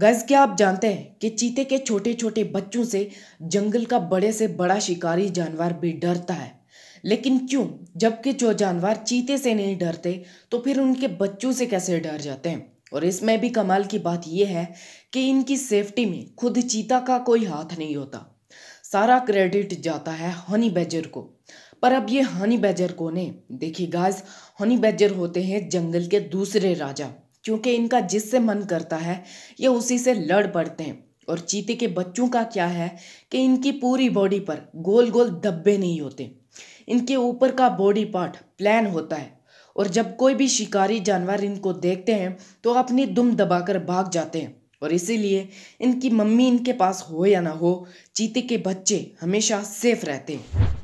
gas क्या आप जानते हैं कि चीते के छोटे छोटे बच्चों से जंगल का बड़े से बड़ा शिकारी जानवर भी डरता है लेकिन क्यों जबकि जो जानवर चीते से नहीं डरते तो फिर उनके बच्चों से कैसे डर जाते हैं और इसमें भी कमाल की बात यह है कि इनकी सेफ्टी में खुद चीता का कोई हाथ नहीं होता सारा क्रेडिट जाता है हनी बैजर को पर अब ये हनी बैजर कौन है देखिए गाइस हनी बैजर होते हैं जंगल के दूसरे राजा क्योंकि इनका जिससे मन करता है ये उसी से लड़ पड़ते हैं और चीते के बच्चों का क्या है कि इनकी पूरी बॉडी पर गोल गोल धब्बे नहीं होते इनके ऊपर का बॉडी पार्ट प्लान होता है और जब कोई भी शिकारी जानवर इनको देखते हैं तो अपनी दुम दबाकर भाग जाते हैं और इसीलिए इनकी मम्मी इनके पास हो या ना हो चीते के बच्चे हमेशा सेफ रहते हैं